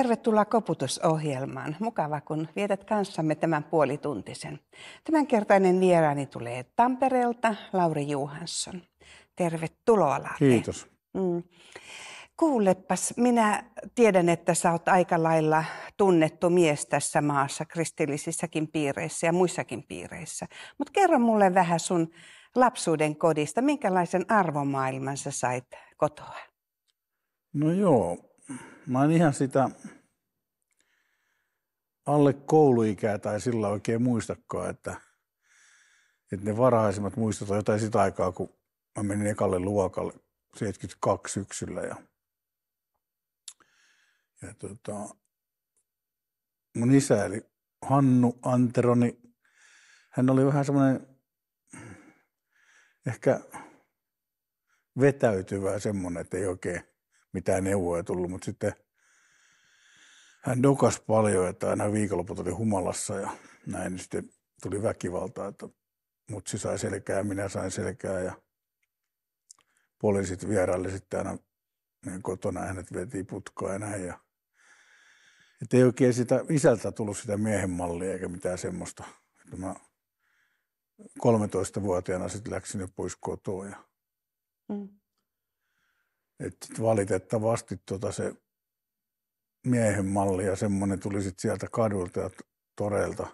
Tervetuloa koputusohjelmaan. Mukava, kun vietät kanssamme tämän puolituntisen. Tämänkertainen vieraani tulee Tampereelta, Lauri Juhansson. Tervetuloa, Lauri. Kiitos. Mm. Kuulepas, minä tiedän, että sä oot aika lailla tunnettu mies tässä maassa, kristillisissäkin piireissä ja muissakin piireissä. Mutta kerro mulle vähän sun lapsuuden kodista, minkälaisen arvomaailman sä sait kotoa? No joo, mä en ihan sitä alle kouluikää tai sillä oikein muistakaan, että, että ne varhaisimmat muistot on jotain sitä aikaa, kun mä menin ekalle luokalle 72 syksyllä ja, ja tota, mun isä eli Hannu Anteroni, niin hän oli vähän semmoinen ehkä vetäytyvä semmoinen, että ei oikein mitään neuvoja tullut, mutta sitten hän dokas paljon, että aina viikonloput oli humalassa ja näin, niin sitten tuli väkivaltaa, että mutsi sai selkää, minä sain selkää ja poliisit vieraili sitten aina niin kotona, hänet vetiin putkoa ja näin. Ja, että ei oikein sitä isältä tullut sitä miehen mallia eikä mitään semmoista. Että mä 13-vuotiaana sitten läksin jo pois kotoa ja mm. Et sit valitettavasti tota se miehen malli ja semmoinen tuli sitten sieltä kadulta ja toreilta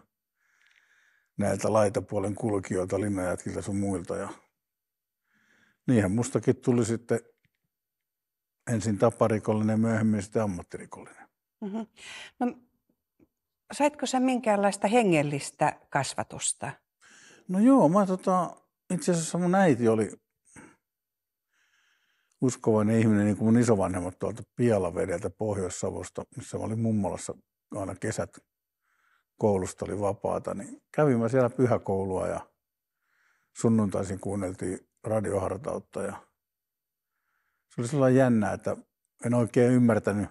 näiltä laitapuolen kulkijoilta, limeätkiltä sun muilta. Ja niinhän mustakin tuli sitten ensin taparikollinen, myöhemmin sitten ammattirikollinen. Mm-hmm. No, saitko sä minkäänlaista hengellistä kasvatusta? No joo, mä tota, itse asiassa mun äiti oli uskovainen ihminen, niin kuin mun isovanhemmat tuolta Pialavedeltä Pohjois-Savosta, missä mä olin mummolassa aina kesät koulusta oli vapaata, niin kävin mä siellä pyhäkoulua ja sunnuntaisin kuunneltiin radiohartautta ja se oli sellainen jännä, että en oikein ymmärtänyt,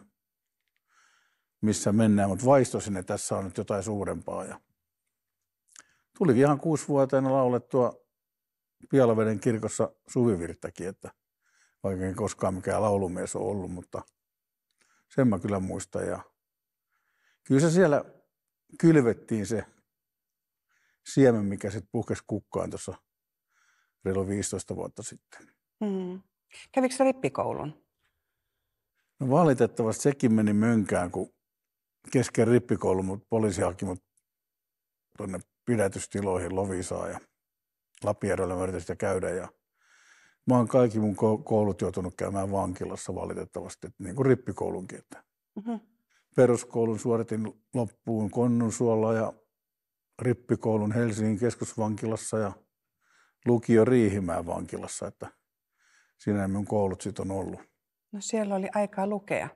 missä mennään, mutta vaistosin, että tässä on nyt jotain suurempaa. Ja tuli ihan vuotta laulettua Pialaveden kirkossa suvivirttäkin, että – vaikka en koskaan mikään laulumies ole ollut, mutta sen mä kyllä muistan. Ja kyllä se siellä kylvettiin se siemen, mikä sitten puhkesi kukkaan tuossa reilu 15 vuotta sitten. Mm. Kävikö rippikoulun? No valitettavasti sekin meni mönkään, kun kesken rippikoulun mutta poliisi haki mut tuonne pidätystiloihin Lovisaa ja Lapierolle mä yritin sitä käydä ja mä oon kaikki mun koulut joutunut käymään vankilassa valitettavasti, niin kuin rippikoulunkin. Että. Mm-hmm. Peruskoulun suoritin loppuun Konnunsuolla ja rippikoulun Helsingin keskusvankilassa ja lukio Riihimään vankilassa, että siinä mun koulut sitten on ollut. No siellä oli aikaa lukea.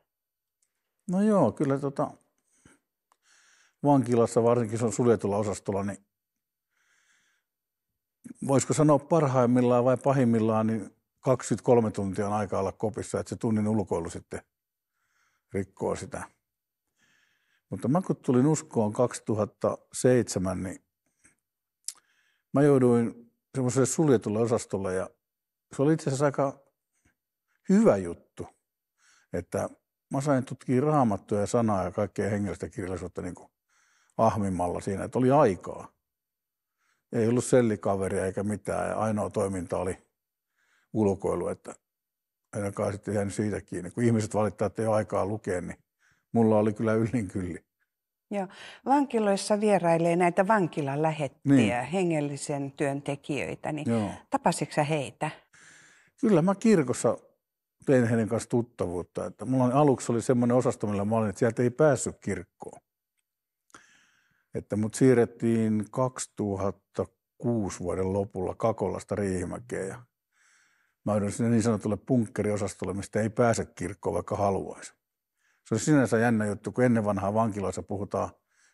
No joo, kyllä tota, vankilassa, varsinkin se on suljetulla osastolla, niin voisiko sanoa parhaimmillaan vai pahimmillaan, niin 23 tuntia on aika olla kopissa, että se tunnin ulkoilu sitten rikkoo sitä. Mutta mä kun tulin uskoon 2007, niin mä jouduin semmoiselle suljetulle osastolle ja se oli itse asiassa aika hyvä juttu, että mä sain tutkia raamattuja ja sanaa ja kaikkea hengellistä kirjallisuutta niin kuin ahmimalla siinä, että oli aikaa ei ollut sellikaveria eikä mitään. Ja ainoa toiminta oli ulkoilu, että ainakaan sitten jäänyt siitä kiinni. Kun ihmiset valittaa, että ei ole aikaa lukea, niin mulla oli kyllä yllin kylli. Joo. Vankiloissa vierailee näitä vankilan lähettiä, niin. hengellisen työn tekijöitä. Niin Joo. tapasitko heitä? Kyllä mä kirkossa tein heidän kanssa tuttavuutta. Että mulla aluksi oli semmoinen osasto, millä mä olin, että sieltä ei päässyt kirkkoon että mut siirrettiin 2006 vuoden lopulla Kakolasta Riihimäkeen ja mä joudun sinne niin sanotulle punkkeriosastolle, mistä ei pääse kirkkoon vaikka haluaisi. Se on sinänsä jännä juttu, kun ennen vanhaa vankiloissa puhutaan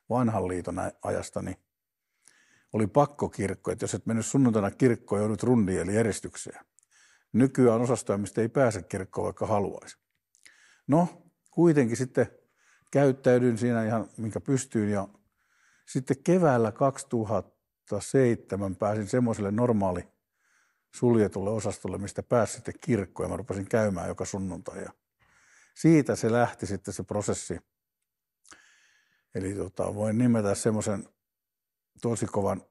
vanhan liiton ajasta, niin oli pakkokirkko, että jos et mennyt sunnuntaina kirkkoon, joudut rundiin eli eristykseen. Nykyään osastoja, mistä ei pääse kirkkoon vaikka haluaisi. No, kuitenkin sitten käyttäydyin siinä ihan minkä pystyin ja sitten keväällä 2007 pääsin semmoiselle normaali suljetulle osastolle, mistä pääsi sitten kirkkoon. Mä rupesin käymään joka sunnuntai ja siitä se lähti sitten se prosessi. Eli tota, voin nimetä semmoisen tosi kovan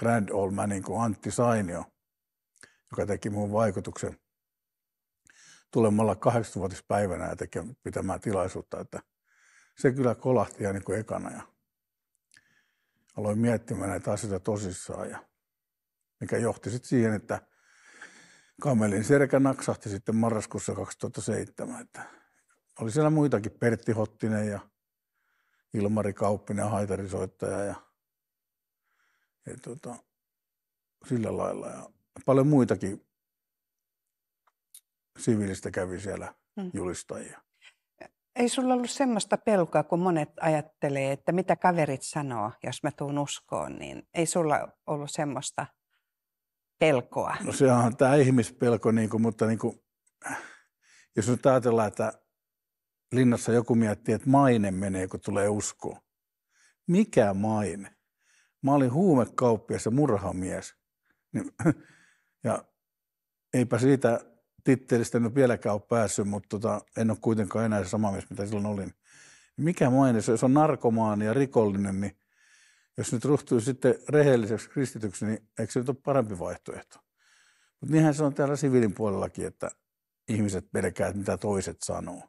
grand old manin kuin Antti Sainio, joka teki muun vaikutuksen tulemalla 80-vuotispäivänä ja tekemään pitämään tilaisuutta, että se kyllä kolahti ihan niin kuin ekana. Ja aloin miettimään näitä asioita tosissaan ja mikä johti sitten siihen, että kamelin selkä naksahti sitten marraskuussa 2007. Että oli siellä muitakin, Pertti Hottinen ja Ilmari Kauppinen, haitarisoittaja ja, ja tota, sillä lailla. Ja paljon muitakin siviilistä kävi siellä mm. julistajia. Ei sulla ollut semmoista pelkoa, kun monet ajattelee, että mitä kaverit sanoo, jos mä tuun uskoon, niin ei sulla ollut semmoista pelkoa? No se on tämä ihmispelko, niin kuin, mutta niin kuin, jos nyt ajatellaan, että linnassa joku miettii, että maine menee, kun tulee uskoon. Mikä maine? Mä olin huumekauppias ja murhamies. Niin, ja eipä siitä tittelistä en ole vieläkään ole päässyt, mutta tota, en ole kuitenkaan enää sama mies, mitä silloin olin. Mikä maine, jos on narkomaani ja rikollinen, niin jos nyt ruhtuu sitten rehelliseksi kristityksi, niin eikö se nyt ole parempi vaihtoehto? Mutta niinhän se on täällä sivilin puolellakin, että ihmiset että mitä toiset sanoo.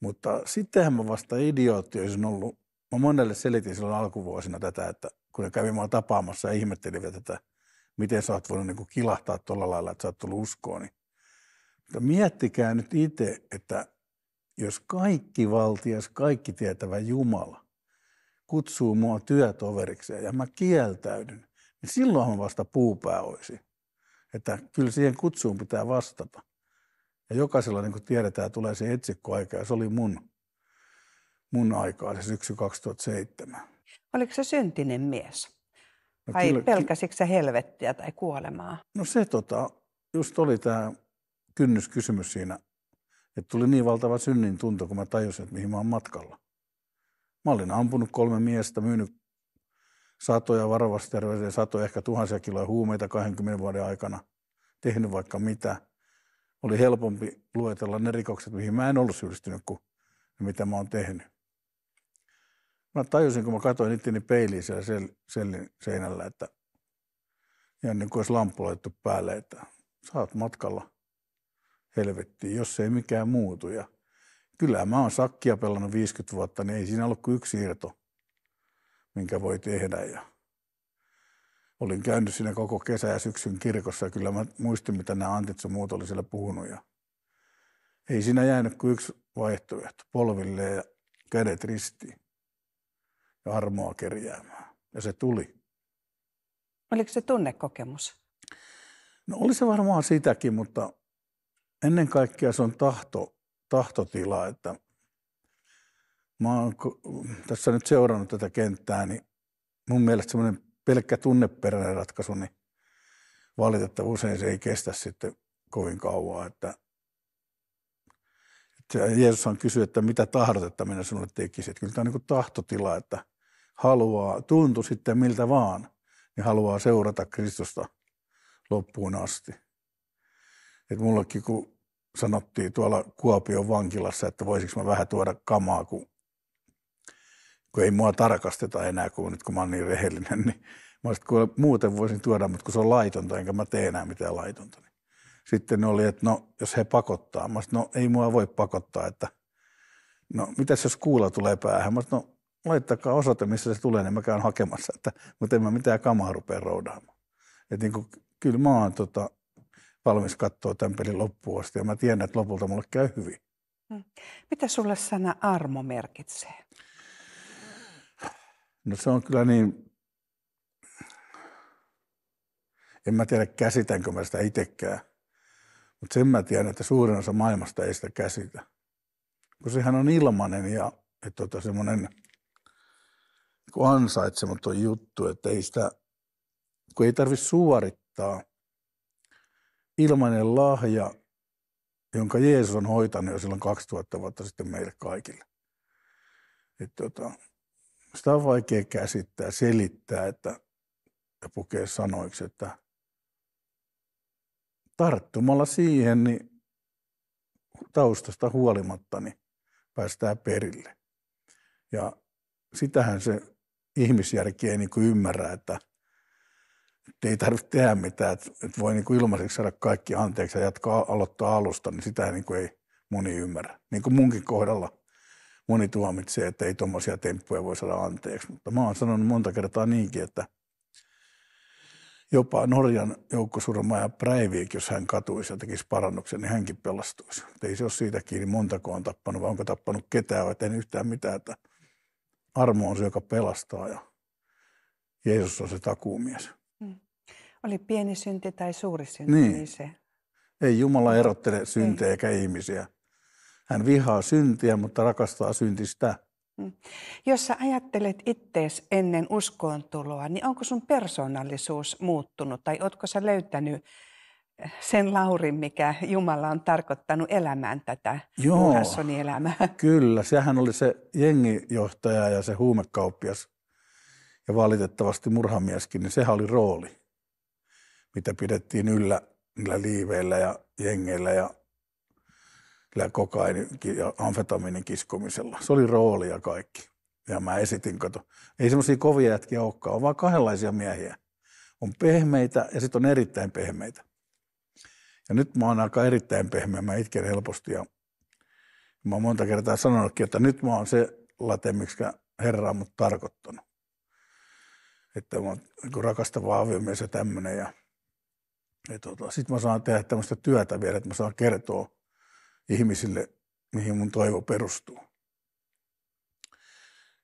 Mutta sittenhän mä vasta idiootti olisin ollut. Mä monelle selitin silloin alkuvuosina tätä, että kun ne kävi mua tapaamassa ja ihmettelivät että miten sä oot voinut niin kilahtaa tuolla lailla, että sä oot tullut uskoon. Niin. Mutta miettikää nyt itse, että jos kaikki valtias, kaikki tietävä Jumala kutsuu mua työtoverikseen ja mä kieltäydyn, niin silloin mä vasta puupää olisi. Että kyllä siihen kutsuun pitää vastata. Ja jokaisella, niin kuin tiedetään, tulee se etsikkoaika ja se oli mun, mun aikaa, se syksy 2007. Oliko se syntinen mies? No Vai kyllä, pelkäsitkö se helvettiä tai kuolemaa? No se tota, just oli tämä kynnyskysymys siinä, että tuli niin valtava synnin tunto, kun mä tajusin, että mihin mä oon matkalla. Mä olin ampunut kolme miestä, myynyt satoja varovasterveisiä, satoja ehkä tuhansia kiloja huumeita 20 vuoden aikana, tehnyt vaikka mitä. Oli helpompi luetella ne rikokset, mihin mä en ollut syyllistynyt, kuin mitä mä oon tehnyt. Mä tajusin, kun mä katsoin itteni peiliin siellä sel, sellin seinällä, että ihan niin kuin olisi lamppu laittu päälle, että saat matkalla helvettiin, jos ei mikään muutu. Ja kyllä mä oon sakkia pelannut 50 vuotta, niin ei siinä ollut kuin yksi irto, minkä voi tehdä. Ja olin käynyt siinä koko kesä ja syksyn kirkossa ja kyllä mä muistin, mitä nämä antitso muut oli siellä puhunut. Ja ei siinä jäänyt kuin yksi vaihtoehto polville ja kädet ristiin ja armoa kerjäämään. Ja se tuli. Oliko se tunnekokemus? No oli se varmaan sitäkin, mutta ennen kaikkea se on tahto, tahtotila, että mä oon tässä nyt seurannut tätä kenttää, niin mun mielestä semmoinen pelkkä tunneperäinen ratkaisu, niin valitettavasti usein se ei kestä sitten kovin kauan, että, että Jeesushan kysyi, että mitä tahdot, että minä sinulle tekisin. Että kyllä tämä on niin tahtotila, että haluaa, tuntu sitten miltä vaan, niin haluaa seurata Kristusta loppuun asti. Et mullekin kun sanottiin tuolla Kuopion vankilassa, että voisiko mä vähän tuoda kamaa, kun, kun ei mua tarkasteta enää, kun nyt kun mä oon niin rehellinen, niin mä olisin, kuule, muuten voisin tuoda, mutta kun se on laitonta, enkä mä tee enää mitään laitonta. Niin. Sitten ne oli, että no, jos he pakottaa. Mä sanoin, no ei mua voi pakottaa, että no, mitäs jos kuula tulee päähän? Mä sanoin, no laittakaa osoite, missä se tulee, niin mä käyn hakemassa, että, mutta en mä mitään kamaa rupea roudaamaan. Et niin kuin, kyllä mä oon tota, valmis katsoa tämän pelin loppuun asti ja mä tiedän, että lopulta mulle käy hyvin. Mm. Mitä sulle sana armo merkitsee? No se on kyllä niin, en mä tiedä käsitänkö mä sitä itsekään, mutta sen mä tiedän, että suurin osa maailmasta ei sitä käsitä. Kun sehän on ilmanen ja että tota, semmoinen – niin ansaitsematon juttu, että ei sitä, kun ei tarvitse suorittaa. Ilmainen lahja, jonka Jeesus on hoitanut jo silloin 2000 vuotta sitten meille kaikille. Et tota, sitä on vaikea käsittää, selittää että, ja pukea sanoiksi, että tarttumalla siihen, niin taustasta huolimatta niin päästään perille. Ja sitähän se ihmisjärki ei niin kuin ymmärrä, että, että ei tarvitse tehdä mitään, että, että voi niin kuin ilmaiseksi saada kaikki anteeksi ja jatkaa aloittaa alusta, niin sitä niin kuin ei moni ymmärrä. Niin kuin munkin kohdalla moni tuomitsee, että ei tuommoisia temppuja voi saada anteeksi, mutta mä oon sanonut monta kertaa niinkin, että jopa Norjan ja Breivik, jos hän katuisi ja tekisi parannuksen, niin hänkin pelastuisi. Et ei se ole siitä kiinni, montako on tappanut vai onko tappanut ketään vai tehnyt yhtään mitään. Että armo on se, joka pelastaa ja Jeesus on se takuumies. Mm. Oli pieni synti tai suuri synti, niin, niin se. Ei Jumala erottele syntejä eikä ihmisiä. Hän vihaa syntiä, mutta rakastaa syntistä. Mm. Jos sä ajattelet ittees ennen uskoontuloa, tuloa, niin onko sun persoonallisuus muuttunut tai ootko sä löytänyt sen laurin, mikä Jumala on tarkoittanut elämään tätä Joo, elämää. Kyllä, sehän oli se jengijohtaja ja se huumekauppias ja valitettavasti murhamieskin, niin sehän oli rooli, mitä pidettiin yllä niillä liiveillä ja jengeillä ja kokainin ja amfetamiinin kiskomisella. Se oli rooli ja kaikki. Ja mä esitin, kato, ei semmoisia kovia jätkiä olekaan, on vaan kahdenlaisia miehiä. On pehmeitä ja sitten on erittäin pehmeitä. Ja nyt mä oon aika erittäin pehmeä, mä itken helposti ja mä oon monta kertaa sanonutkin, että nyt mä oon se late, miksi herra on mut tarkoittanut. Että mä oon rakastava aviomies ja tämmöinen. Ja, ja tota, sit mä saan tehdä tämmöistä työtä vielä, että mä saan kertoa ihmisille, mihin mun toivo perustuu.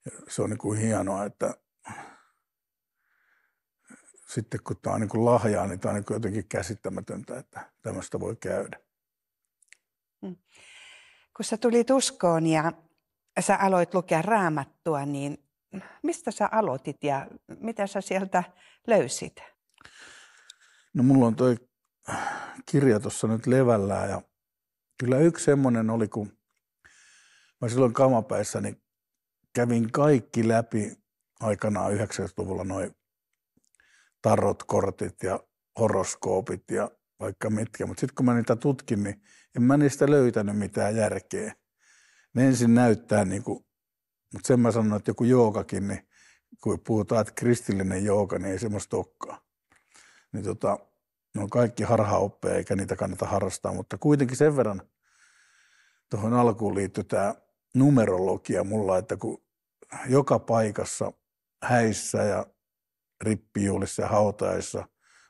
Ja se on niin kuin hienoa, että sitten kun tämä on niin lahjaa, niin tämä on niin jotenkin käsittämätöntä, että tämmöistä voi käydä. Mm. Kun sä tulit uskoon ja sä aloit lukea raamattua, niin mistä sä aloitit ja mitä sä sieltä löysit? No mulla on toi kirja tuossa nyt levällään ja kyllä yksi semmoinen oli, kun mä silloin kamapäissä niin kävin kaikki läpi aikanaan 90-luvulla noin tarotkortit ja horoskoopit ja vaikka mitkä. Mutta sitten kun mä niitä tutkin, niin en mä niistä löytänyt mitään järkeä. Ne ensin näyttää niin kuin, mutta sen mä sanon, että joku jookakin, niin kun puhutaan, että kristillinen jooka, niin ei semmoista olekaan. Niin tota, ne on kaikki harhaoppeja, eikä niitä kannata harrastaa, mutta kuitenkin sen verran tuohon alkuun liittyy tämä numerologia mulla, että kun joka paikassa häissä ja rippijuhlissa ja hautaissa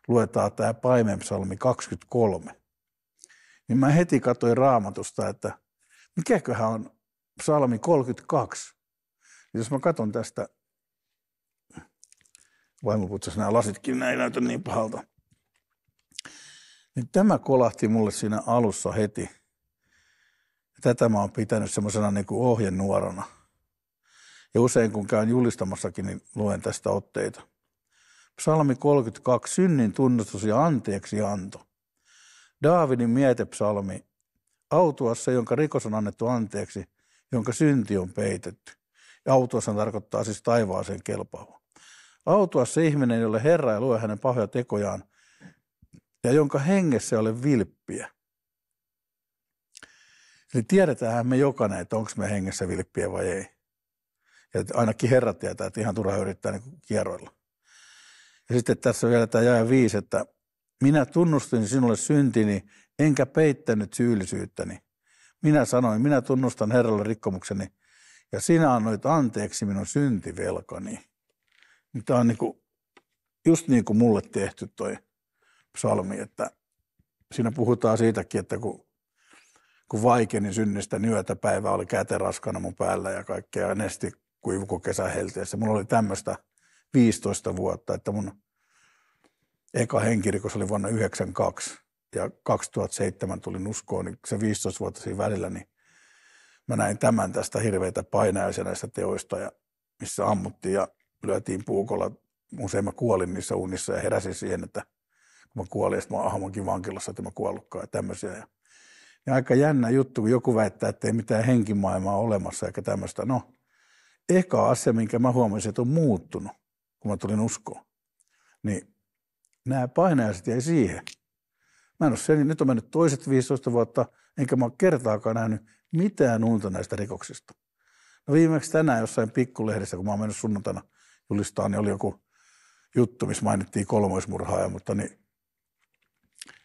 luetaan tämä paimenpsalmi 23, niin mä heti katsoin raamatusta, että mikäköhän on psalmi 32. Niin jos mä katson tästä, vaimo putsas nämä lasitkin, näin, ei näytä niin pahalta. Niin tämä kolahti mulle siinä alussa heti. Tätä mä oon pitänyt semmoisena niin ohjenuorana. Ja usein kun käyn julistamassakin, niin luen tästä otteita. Psalmi 32, synnin tunnustus ja anteeksi anto. Daavidin mietepsalmi, autuassa, jonka rikos on annettu anteeksi, jonka synti on peitetty. Ja autuassa tarkoittaa siis taivaaseen kelpaava. Autuassa ihminen, jolle Herra ei lue hänen pahoja tekojaan, ja jonka hengessä ei ole vilppiä. Eli tiedetään me jokainen, että onko me hengessä vilppiä vai ei. Ja ainakin Herra tietää, että ihan turha yrittää niin kierroilla. Ja sitten tässä on vielä tämä jae viisi, että minä tunnustin sinulle syntini, enkä peittänyt syyllisyyttäni. Minä sanoin, minä tunnustan Herralle rikkomukseni, ja sinä annoit anteeksi minun syntivelkani. Tämä on niin kuin, just niin kuin mulle tehty toi psalmi, että siinä puhutaan siitäkin, että kun, kun vaikeni synnistä niin yötäpäivä oli käteraskana mun päällä ja kaikkea, ja nesti kuivuko kesähelteessä. Mulla oli tämmöistä – 15 vuotta, että mun eka henkirikos oli vuonna 1992 ja 2007 tulin uskoon, niin se 15 vuotta siinä välillä, niin mä näin tämän tästä hirveitä painajaisia näistä teoista, ja missä ammuttiin ja lyötiin puukolla. Usein mä kuolin niissä unissa ja heräsin siihen, että kun mä kuolin, ja sitten mä aamunkin vankilassa, että mä kuollutkaan ja tämmöisiä. Ja, ja niin aika jännä juttu, kun joku väittää, että ei mitään henkimaailmaa ole olemassa eikä tämmöistä. No, eka asia, minkä mä huomasin, että on muuttunut, kun mä tulin uskoon. Niin nämä painajaiset jäi siihen. Mä en ole sen, nyt on mennyt toiset 15 vuotta, enkä mä ole kertaakaan nähnyt mitään unta näistä rikoksista. No viimeksi tänään jossain pikkulehdessä, kun mä oon mennyt sunnuntaina julistaan, niin oli joku juttu, missä mainittiin kolmoismurhaaja, mutta niin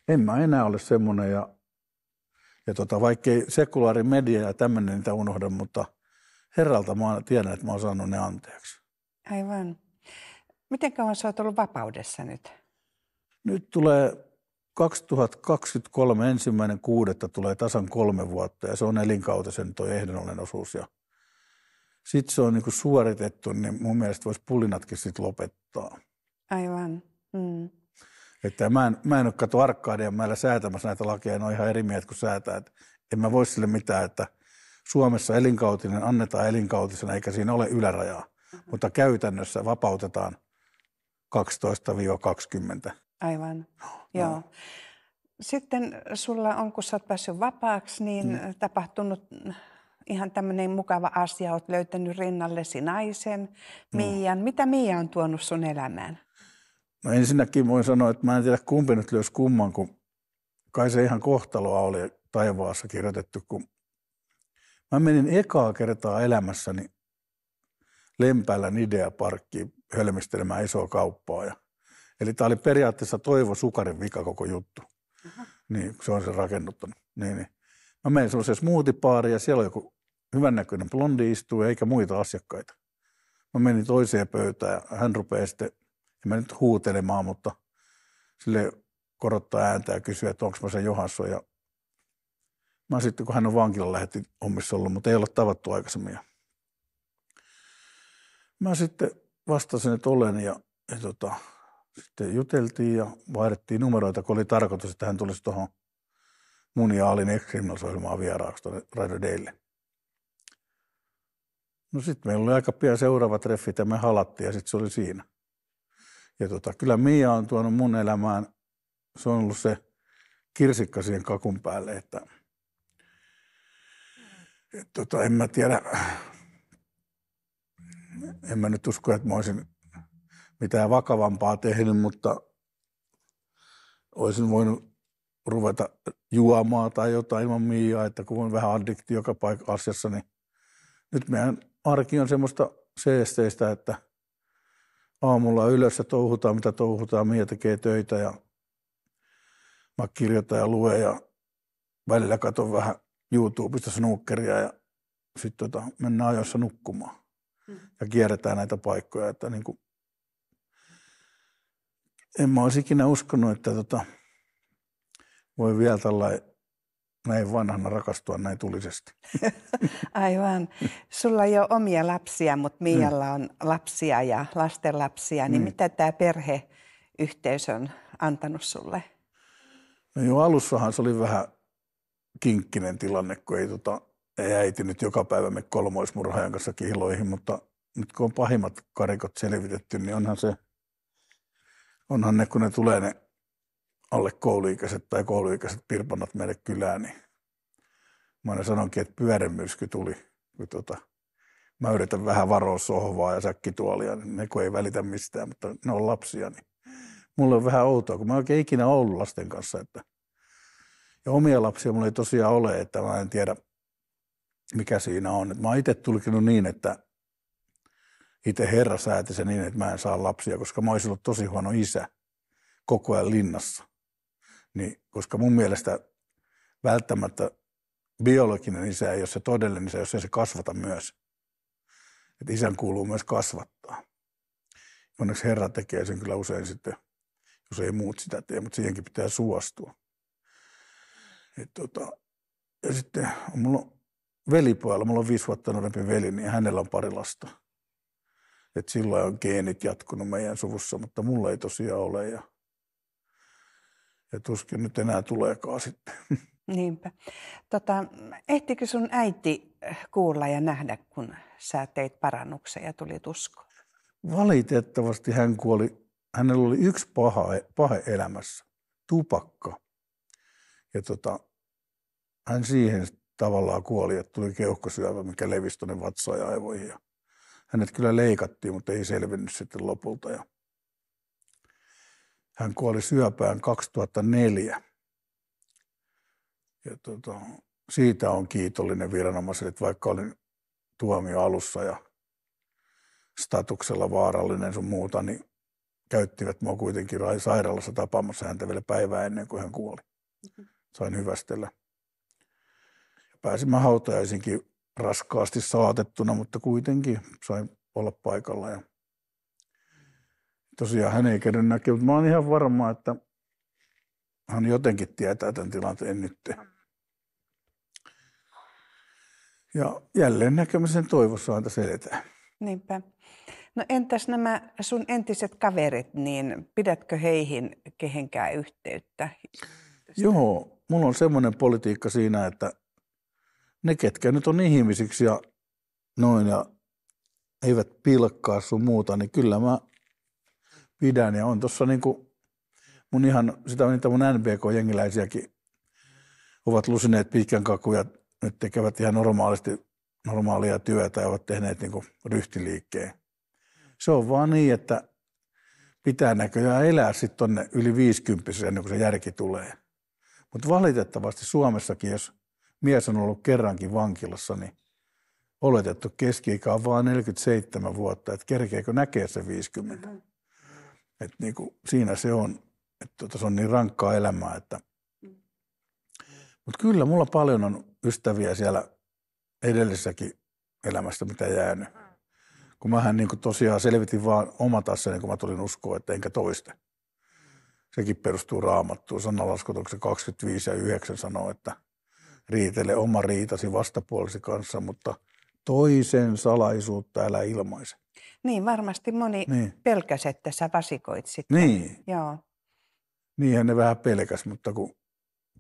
en mä enää ole semmoinen. Ja, ja tota, vaikkei sekulaari media ja tämmöinen niitä unohda, mutta herralta mä tiedän, että mä oon saanut ne anteeksi. Aivan. Miten kauan sä oot ollut vapaudessa nyt? Nyt tulee 2023 ensimmäinen kuudetta tulee tasan kolme vuotta ja se on elinkautisen tuo ehdollinen osuus. Ja sitten se on niinku suoritettu, niin mun mielestä voisi pulinatkin sitten lopettaa. Aivan. Mm. Että mä en, mä en ole kato arkkaadia määrä säätämässä näitä lakeja, ne on ihan eri mieltä kuin säätää. Et en mä voi sille mitään, että Suomessa elinkautinen annetaan elinkautisena eikä siinä ole ylärajaa. Mm-hmm. Mutta käytännössä vapautetaan 12-20. Aivan, no, no. joo. Sitten sulla on, kun sä oot päässyt vapaaksi, niin mm. tapahtunut ihan tämmöinen mukava asia. Oot löytänyt rinnallesi naisen, Miian. Mm. Mitä Miia on tuonut sun elämään? No ensinnäkin voin sanoa, että mä en tiedä kumpi nyt löysi kumman, kun kai se ihan kohtaloa oli taivaassa kirjoitettu, kun mä menin ekaa kertaa elämässäni Lempäälän ideaparkkiin hölmistelemään isoa kauppaa. Ja, eli tämä oli periaatteessa Toivo Sukarin vika koko juttu. Aha. Niin, se on se rakennuttanut. Niin, niin. Mä menin sellaiseen smoothie ja siellä oli joku hyvännäköinen blondi istuu eikä muita asiakkaita. Mä menin toiseen pöytään ja hän rupeaa sitten, en mä nyt huutelemaan, mutta sille korottaa ääntä ja kysyä, että onko mä se Johansso. Ja mä sitten, kun hän on vankilan lähetti hommissa ollut, mutta ei ole tavattu aikaisemmin. Mä sitten vastasin, että olen ja, ja tota, sitten juteltiin ja vaihdettiin numeroita, kun oli tarkoitus, että hän tulisi tuohon mun ja Alin excriminals vieraaksi tuonne Radio Daylle. No sitten meillä oli aika pian seuraava treffi, ja me halattiin ja sitten se oli siinä. Ja tota, kyllä Mia on tuonut mun elämään, se on ollut se kirsikka siihen kakun päälle, että et tota, en mä tiedä, en mä nyt usko, että mä olisin mitään vakavampaa tehnyt, mutta olisin voinut ruveta juomaan tai jotain ilman miiaa, että kun on vähän addikti joka paikka asiassa, niin nyt meidän arki on semmoista seesteistä, että aamulla ylös ja touhutaan mitä touhutaan, mihin tekee töitä ja mä kirjoitan ja luen ja välillä katon vähän YouTubesta snookeria ja sitten tota, mennään ajoissa nukkumaan ja kierretään näitä paikkoja. Että niin kuin, en mä olisi ikinä uskonut, että tota, voi vielä tällä näin vanhana rakastua näin tulisesti. Aivan. Sulla ei ole omia lapsia, mutta Mialla on lapsia ja lastenlapsia. Niin mm. mitä tämä perheyhteys on antanut sulle? No joo, alussahan se oli vähän kinkkinen tilanne, kun ei tota, ei äiti nyt joka päivä me kolmoismurhaajan kanssa kihloihin, mutta nyt kun on pahimmat karikot selvitetty, niin onhan se, onhan ne, kun ne tulee ne alle kouluikäiset tai kouluikäiset pirpanat meille kylään, niin mä aina sanonkin, että pyörämyrsky tuli, kun tota, mä yritän vähän varoa sohvaa ja säkkituolia, niin ne kun ei välitä mistään, mutta ne on lapsia, niin mulle on vähän outoa, kun mä oikein ikinä ollut lasten kanssa, että ja omia lapsia mulla ei tosiaan ole, että mä en tiedä, mikä siinä on. Mä oon itse tulkinut niin, että itse Herra sääti se niin, että mä en saa lapsia, koska mä olisin ollut tosi huono isä koko ajan linnassa. Niin, koska mun mielestä välttämättä biologinen isä ei ole se todellinen isä, jos ei se kasvata myös. Että isän kuuluu myös kasvattaa. Onneksi Herra tekee sen kyllä usein sitten, jos ei muut sitä tee, mutta siihenkin pitää suostua. Et tota, ja sitten on mulla velipojalla, mulla on viisi vuotta nuorempi veli, niin hänellä on pari lasta. Et sillä on geenit jatkunut meidän suvussa, mutta mulla ei tosiaan ole. Ja, ja tuskin nyt enää tuleekaan sitten. Niinpä. Tota, ehtikö sun äiti kuulla ja nähdä, kun sä teit parannuksen ja tuli tusko? Valitettavasti hän kuoli. Hänellä oli yksi paha, pahe elämässä, tupakka. Ja tota, hän siihen tavallaan kuoli, että tuli keuhkosyövä, mikä levisi tuonne vatsaan ja aivoihin. Ja hänet kyllä leikattiin, mutta ei selvinnyt sitten lopulta. Ja hän kuoli syöpään 2004. Ja tuota, siitä on kiitollinen viranomaiselle, että vaikka olin tuomio alussa ja statuksella vaarallinen sun muuta, niin käyttivät mua kuitenkin sairaalassa tapaamassa häntä vielä päivää ennen kuin hän kuoli. Mm-hmm. Sain hyvästellä pääsimme hautajaisinkin raskaasti saatettuna, mutta kuitenkin sain olla paikalla. Ja tosiaan hän ei kerran näkee, mutta mä olen ihan varma, että hän jotenkin tietää tämän tilanteen nyt. Ja jälleen näkemisen toivossa häntä seletään. Niinpä. No entäs nämä sun entiset kaverit, niin pidätkö heihin kehenkään yhteyttä? Joo, mulla on semmoinen politiikka siinä, että ne, ketkä nyt on ihmisiksi ja noin ja eivät pilkkaa sun muuta, niin kyllä mä pidän. Ja on tuossa niinku mun ihan sitä niitä mun NBK-jengiläisiäkin ovat lusineet pitkän kakuja, nyt tekevät ihan normaalisti normaalia työtä ja ovat tehneet niinku ryhtiliikkeen. Se on vaan niin, että pitää näköjään elää sitten tonne yli 50 ennen kuin se järki tulee. Mutta valitettavasti Suomessakin, jos – mies on ollut kerrankin vankilassa, niin oletettu keski on vain 47 vuotta, että kerkeekö näkee se 50. Mm-hmm. Et niin kuin siinä se on, että tota, se on niin rankkaa elämää. Että. Mm. Mutta kyllä mulla paljon on ystäviä siellä edellisessäkin elämästä, mitä jäänyt. Mm. Kun mähän niin kuin tosiaan selvitin vaan omat niin kun mä tulin uskoa, että enkä toista. Sekin perustuu raamattuun. Sanalaskutuksen 25 ja 9 sanoo, että – riitele oma riitasi vastapuolesi kanssa, mutta toisen salaisuutta älä ilmaise. Niin, varmasti moni niin. pelkäsi, että sä vasikoit sitten. Niin. Joo. Niinhän ne vähän pelkäs, mutta kun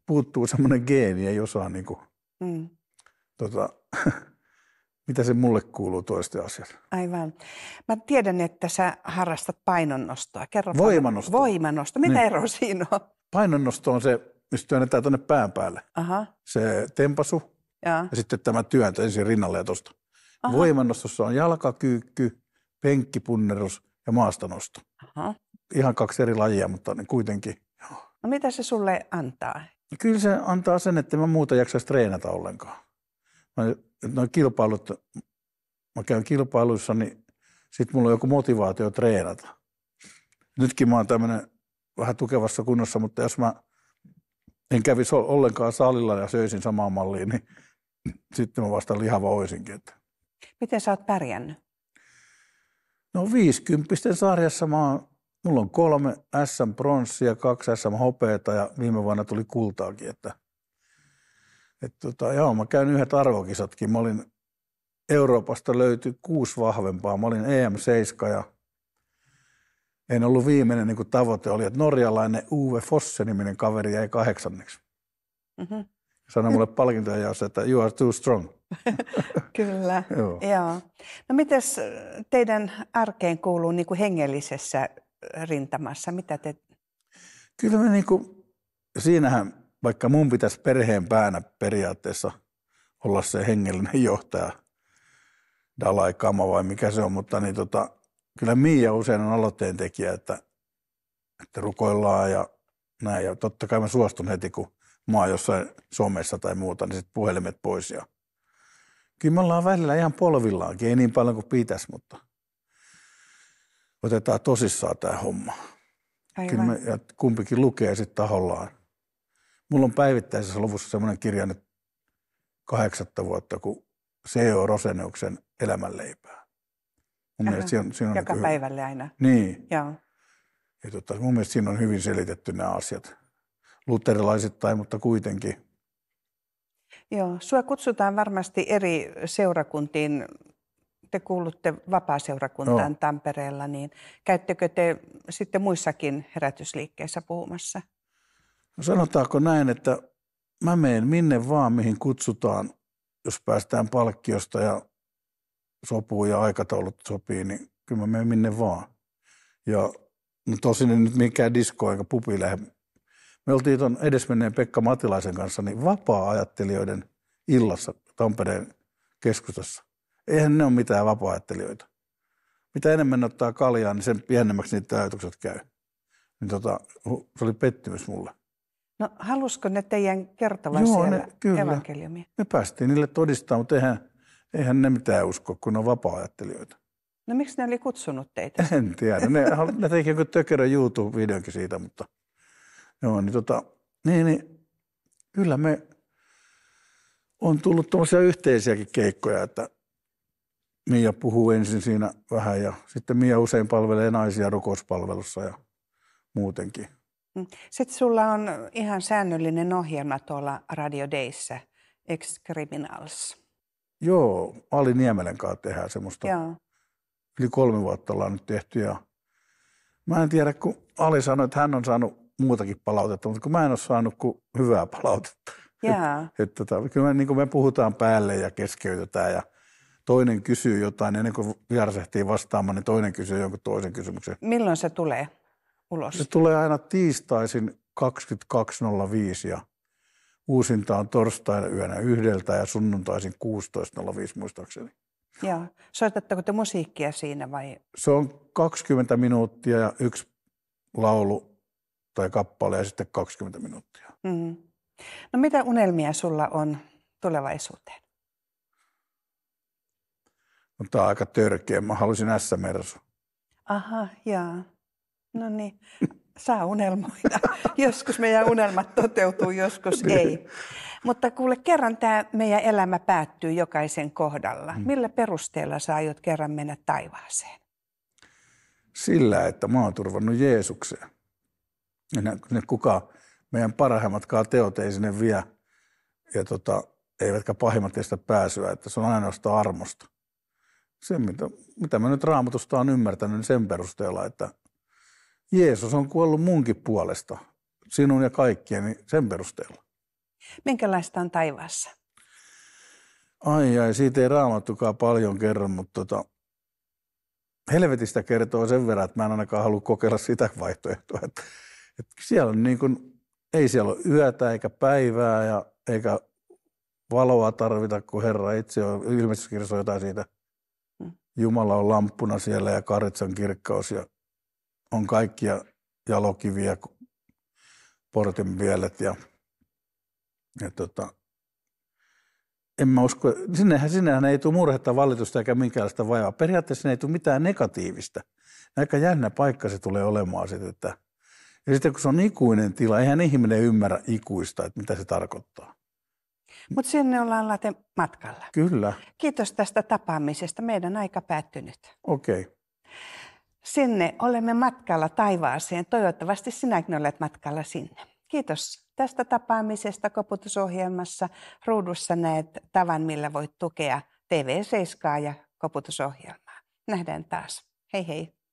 puuttuu semmoinen geeni, ei osaa niin kuin, mm. tota, mitä se mulle kuuluu toisten asiat. Aivan. Mä tiedän, että sä harrastat painonnostoa. Kerro Voimanosto. Voimanosto. Mitä niin. ero siinä on? Painonnosto on se mistä työnnetään tuonne pään päälle. Aha. Se tempasu ja, ja sitten tämä työntö ensin rinnalle ja tuosta. Voimannostossa on jalkakyykky, penkkipunnerus ja maastonosto. Aha. Ihan kaksi eri lajia, mutta niin kuitenkin. No mitä se sulle antaa? No kyllä se antaa sen, että mä muuta jaksaisi treenata ollenkaan. Mä, noin kilpailut, mä käyn kilpailuissa, niin sit mulla on joku motivaatio treenata. Nytkin mä oon tämmönen vähän tukevassa kunnossa, mutta jos mä en kävisi ollenkaan salilla ja söisin samaan malliin, niin sitten mä vasta lihava oisinkin. Että. Miten sä oot pärjännyt? No 50 sarjassa mä oon, mulla on kolme SM pronssia, kaksi SM hopeeta ja viime vuonna tuli kultaakin. Että, et tota, joo, mä käyn yhdet arvokisatkin. Mä olin Euroopasta löytyi kuusi vahvempaa. Mä olin e EM7 ja en ollut viimeinen niin kuin tavoite oli, että norjalainen Uwe Fosse-niminen kaveri jäi kahdeksanneksi. Mm-hmm. Sano mulle palkintoja jaossa, että you are too strong. Kyllä, joo. joo. No mitäs teidän arkeen kuuluu niin kuin hengellisessä rintamassa? Mitä te... Kyllä me niin kuin, siinähän, vaikka mun pitäisi perheen päänä periaatteessa olla se hengellinen johtaja, Dalai Kama vai mikä se on, mutta niin tota, kyllä Miia usein on aloitteen tekijä, että, että rukoillaan ja näin. Ja totta kai mä suostun heti, kun mä oon jossain somessa tai muuta, niin sitten puhelimet pois. Ja... Kyllä me ollaan välillä ihan polvillaankin, ei niin paljon kuin pitäisi, mutta otetaan tosissaan tämä homma. Aivan. Kyllä me, ja kumpikin lukee sitten tahollaan. Mulla on päivittäisessä luvussa semmoinen kirja nyt kahdeksatta vuotta kuin C.O. Roseneuksen Elämänleipää. Mun mielestä siinä, siinä on Joka niin päivälle hyvä. aina. Niin. Joo. Ja tota, mun mielestä siinä on hyvin selitetty nämä asiat. Luterilaiset tai, mutta kuitenkin. Joo, sua kutsutaan varmasti eri seurakuntiin. Te kuulutte vapaaseurakuntaan Joo. Tampereella, niin käyttekö te sitten muissakin herätysliikkeissä puhumassa? No sanotaanko näin, että mä menen minne vaan, mihin kutsutaan, jos päästään palkkiosta ja sopuu ja aikataulut sopii, niin kyllä mä menen minne vaan. Ja no tosin nyt mikään disko eikä pupi lähde. Me oltiin tuon edesmenneen Pekka Matilaisen kanssa niin vapaa-ajattelijoiden illassa Tampereen keskustassa. Eihän ne ole mitään vapaa-ajattelijoita. Mitä enemmän ne ottaa kaljaa, niin sen pienemmäksi niitä ajatukset käy. Niin tota, se oli pettymys mulle. No halusko ne teidän kertovan Joo, siellä ne, kyllä. evankeliumia? Me päästiin niille todistamaan, mutta eihän, Eihän ne mitään usko, kun on vapaa-ajattelijoita. No miksi ne oli kutsunut teitä? En tiedä. Ne, ne teki joku tökerä YouTube-videonkin siitä, mutta joo, niin, tota, niin, niin kyllä me on tullut tuollaisia yhteisiäkin keikkoja, että Mia puhuu ensin siinä vähän ja sitten Mia usein palvelee naisia rukouspalvelussa ja muutenkin. Mm. Sitten sulla on ihan säännöllinen ohjelma tuolla Radio Dayssä, Ex Criminals. Joo, Ali Niemelen kanssa tehdään semmoista. Joo. Yli kolme vuotta ollaan nyt tehty ja mä en tiedä, kun Ali sanoi, että hän on saanut muutakin palautetta, mutta kun mä en ole saanut kuin hyvää palautetta. Yeah. Et, et, tota, kyllä me, niin kuin me puhutaan päälle ja keskeytetään ja toinen kysyy jotain, ennen kuin viersehtii vastaamaan, niin toinen kysyy jonkun toisen kysymyksen. Milloin se tulee ulos? Se tulee aina tiistaisin 22.05 ja Uusinta on torstaina yönä yhdeltä ja sunnuntaisin 16.05 muistaakseni. Joo. Soitatteko te musiikkia siinä vai? Se on 20 minuuttia ja yksi laulu tai kappale ja sitten 20 minuuttia. Mm-hmm. No mitä unelmia sulla on tulevaisuuteen? No, tämä on aika törkeä. Mä haluaisin S-mersu. Aha, joo. No niin saa unelmoida. joskus meidän unelmat toteutuu, joskus niin. ei. Mutta kuule, kerran tämä meidän elämä päättyy jokaisen kohdalla. Hmm. Millä perusteella sä aiot kerran mennä taivaaseen? Sillä, että mä oon turvannut Jeesukseen. ne, kuka meidän parhaimmatkaan teot ei sinne vie, ja tota, eivätkä pahimmat teistä pääsyä, että se on ainoastaan armosta. Se, mitä, mitä mä nyt raamatusta on ymmärtänyt niin sen perusteella, että – Jeesus on kuollut munkin puolesta, sinun ja kaikkien, niin sen perusteella. Minkälaista on taivaassa? Ai ai, siitä ei raamattukaan paljon kerran, mutta tota, helvetistä kertoo sen verran, että mä en ainakaan halua kokeilla sitä vaihtoehtoa. Että, että siellä on niin kuin, ei siellä ole yötä eikä päivää ja eikä valoa tarvita, kun Herra itse on, ilmestyskirjassa on jotain siitä. Mm. Jumala on lamppuna siellä ja karitsan kirkkaus ja on kaikkia jalokiviä, portin pielet ja, ja tota, en mä usko, sinnehän, sinnehän ei tule murhetta, valitusta eikä minkäänlaista vaivaa. Periaatteessa ei tule mitään negatiivista. Aika jännä paikka se tulee olemaan sitten, että ja sitten kun se on ikuinen tila, eihän ihminen ymmärrä ikuista, että mitä se tarkoittaa. Mutta sinne ollaan laite matkalla. Kyllä. Kiitos tästä tapaamisesta. Meidän aika päättynyt. Okei. Okay sinne olemme matkalla taivaaseen. Toivottavasti sinäkin olet matkalla sinne. Kiitos tästä tapaamisesta koputusohjelmassa. Ruudussa näet tavan, millä voit tukea TV7 ja koputusohjelmaa. Nähdään taas. Hei hei!